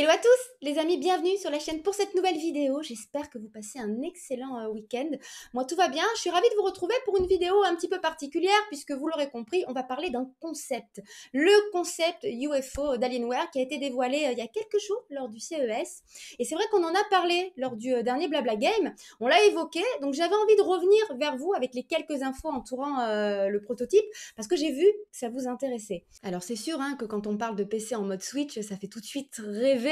Hello à tous les amis, bienvenue sur la chaîne pour cette nouvelle vidéo. J'espère que vous passez un excellent euh, week-end. Moi tout va bien, je suis ravie de vous retrouver pour une vidéo un petit peu particulière puisque vous l'aurez compris, on va parler d'un concept. Le concept UFO d'Alienware qui a été dévoilé euh, il y a quelques jours lors du CES. Et c'est vrai qu'on en a parlé lors du euh, dernier Blabla Game, on l'a évoqué, donc j'avais envie de revenir vers vous avec les quelques infos entourant le prototype parce que j'ai vu que ça vous intéressait. Alors c'est sûr hein, que quand on parle de PC en mode Switch, ça fait tout de suite rêver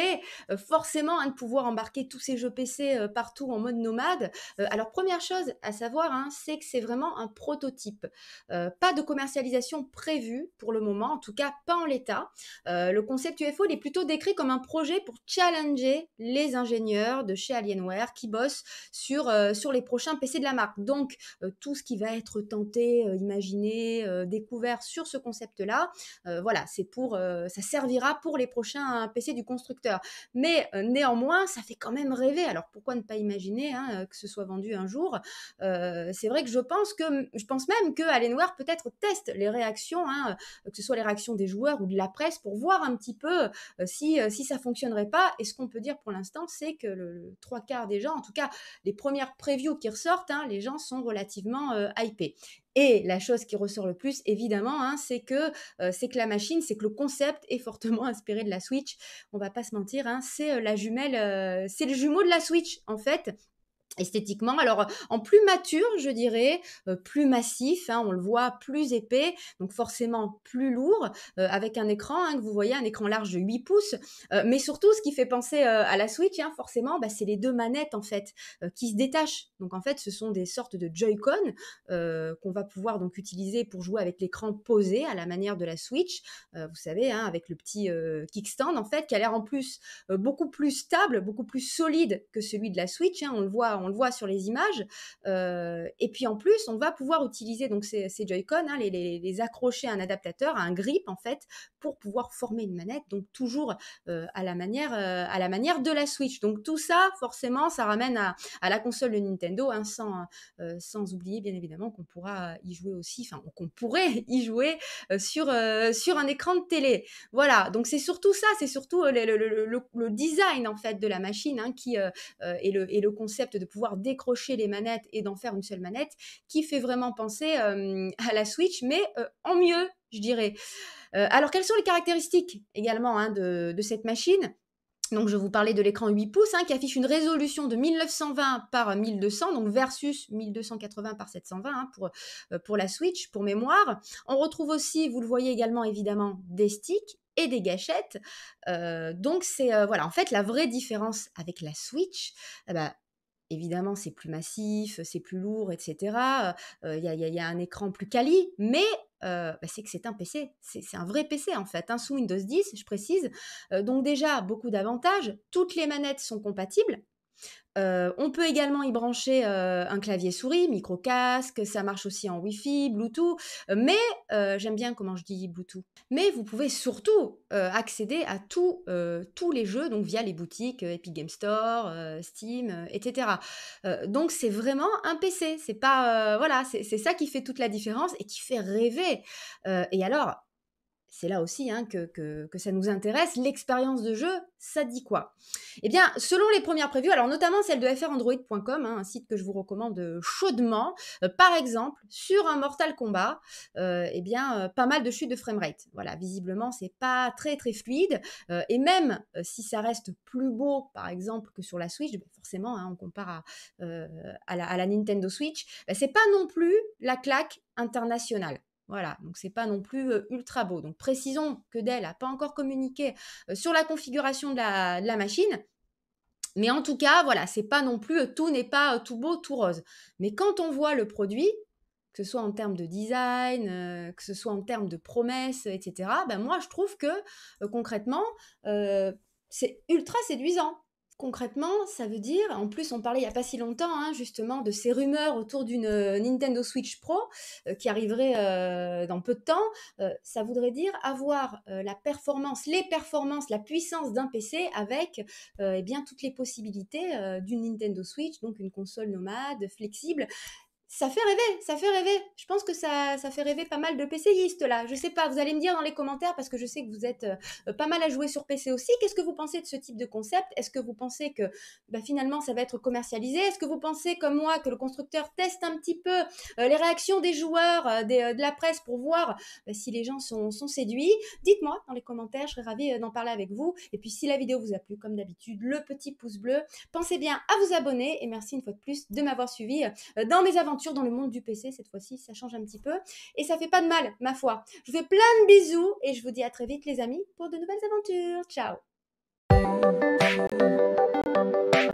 euh, forcément à hein, de pouvoir embarquer tous ces jeux PC euh, partout en mode nomade. Euh, alors première chose à savoir, hein, c'est que c'est vraiment un prototype. pas de commercialisation prévue pour le moment, en tout cas pas en l'état. le concept UFO il est plutôt décrit comme un projet pour challenger les ingénieurs de chez Alienware qui bossent sur, sur les prochains PC de la marque. Donc, tout ce qui va être tenté, imaginé, découvert sur ce concept-là, voilà, c'est pour, ça servira pour les prochains PC du constructeur. Mais euh, néanmoins, ça fait quand même rêver. Alors pourquoi ne pas imaginer hein, euh, que ce soit vendu un jour euh, C'est vrai que je pense que je pense même que Alienware peut-être teste les réactions, hein, que ce soit les réactions des joueurs ou de la presse, pour voir un petit peu si si ça fonctionnerait pas. Et ce qu'on peut dire pour l'instant, c'est que le, trois quarts des gens, en tout cas les premières previews qui ressortent, hein, les gens sont relativement hypés. Et la chose qui ressort le plus, évidemment, hein, c'est que euh, c'est que la machine, c'est que le concept est fortement inspiré de la Switch. On va pas se mentir, hein, c'est euh, la jumelle, euh, c'est le jumeau de la Switch en fait esthétiquement. Alors, en plus mature, je dirais, euh, plus massif, hein, on le voit, plus épais, donc forcément plus lourd, euh, avec un écran hein, que vous voyez, un écran large de 8 pouces. Euh, mais surtout, ce qui fait penser à la Switch, hein, forcément, bah, c'est les deux manettes, en fait, qui se détachent. Donc, en fait, ce sont des sortes de Joy-Con qu'on va pouvoir donc utiliser pour jouer avec l'écran posé, à la manière de la Switch, vous savez, avec le petit kickstand, en fait, qui a l'air en plus beaucoup plus stable, beaucoup plus solide que celui de la Switch. on le voit, on on le voit sur les images. Euh, et puis en plus, on va pouvoir utiliser donc ces, Joy-Con, hein, les, accrocher à un adaptateur, à un grip en fait, pour pouvoir former une manette. Donc toujours euh, à la manière euh, à la manière de la Switch. Donc tout ça, forcément, ça ramène à, la console de Nintendo, hein, sans sans oublier bien évidemment qu'on pourra y jouer aussi, enfin qu'on pourrait y jouer sur sur un écran de télé. Voilà. Donc c'est surtout ça, c'est surtout le, design en fait de la machine hein, qui et le et le concept de pouvoir décrocher les manettes et d'en faire une seule manette, qui fait vraiment penser euh, à la Switch, mais euh, en mieux, je dirais. Euh, alors, quelles sont les caractéristiques également hein, de, cette machine donc, je vous parlais de l'écran 8 pouces hein, qui affiche une résolution de 1920 par 1200, donc versus 1280 par 720 hein, pour, pour la Switch, pour mémoire. On retrouve aussi, vous le voyez également évidemment, des sticks et des gâchettes. donc, c'est voilà, en fait, la vraie différence avec la Switch, eh ben, évidemment, c'est plus massif, c'est plus lourd, etc. Euh, il y, a un écran plus quali, mais euh, bah, c'est que c'est un PC. C'est un vrai PC, en fait, un hein. sous Windows 10, je précise. Euh, donc déjà, beaucoup d'avantages. Toutes les manettes sont compatibles. Euh, on peut également y brancher euh, un clavier souris, micro-casque, ça marche aussi en Wi-Fi, Bluetooth, euh, mais j'aime bien comment je dis Bluetooth. Mais vous pouvez surtout accéder à tous les jeux, donc via les boutiques Epic Game Store, Steam, etc. donc c'est vraiment un PC, c'est pas voilà, c'est ça qui fait toute la différence et qui fait rêver. et alors, c'est là aussi hein, que, ça nous intéresse, l'expérience de jeu, ça dit quoi Eh bien, selon les premières prévues, alors notamment celle de frandroid.com, hein, un site que je vous recommande chaudement, euh, par exemple, sur un Mortal Kombat, euh, eh bien, euh, pas mal de chutes de framerate. Voilà, visiblement, c'est pas très très fluide, et même si ça reste plus beau, par exemple, que sur la Switch, forcément, hein, on compare à, la, Nintendo Switch, ce bah, c'est pas non plus la claque internationale. Voilà, donc c'est pas non plus ultra beau. Donc précisons que Dell n'a pas encore communiqué sur la configuration de la, machine, mais en tout cas, voilà, c'est pas non plus tout n'est pas tout beau, tout rose. Mais quand on voit le produit, que ce soit en termes de design, que ce soit en termes de promesses, etc., ben moi je trouve que concrètement, c'est ultra séduisant. Concrètement, ça veut dire, en plus on parlait il n'y a pas si longtemps hein, justement de ces rumeurs autour d'une euh, Nintendo Switch Pro euh, qui arriverait euh, dans peu de temps, ça voudrait dire avoir la performance, les performances, la puissance d'un PC avec eh bien toutes les possibilités d'une Nintendo Switch, donc une console nomade, flexible ça fait rêver, ça fait rêver. Je pense que ça, fait rêver pas mal de PCistes là. Je sais pas, vous allez me dire dans les commentaires parce que je sais que vous êtes euh, pas mal à jouer sur PC aussi. Qu'est-ce que vous pensez de ce type de concept Est-ce que vous pensez que bah, finalement ça va être commercialisé Est-ce que vous pensez comme moi que le constructeur teste un petit peu euh, les réactions des joueurs, euh, de la presse pour voir bah, si les gens sont, sont séduits Dites-moi dans les commentaires, je serais ravie d'en parler avec vous. Et puis si la vidéo vous a plu, comme d'habitude, le petit pouce bleu. Pensez bien à vous abonner et merci une fois de plus de m'avoir suivi dans mes aventures dans le monde du PC cette fois-ci, ça change un petit peu. Et ça fait pas de mal, ma foi. Je vous fais plein de bisous et je vous dis à très vite les amis pour de nouvelles aventures. Ciao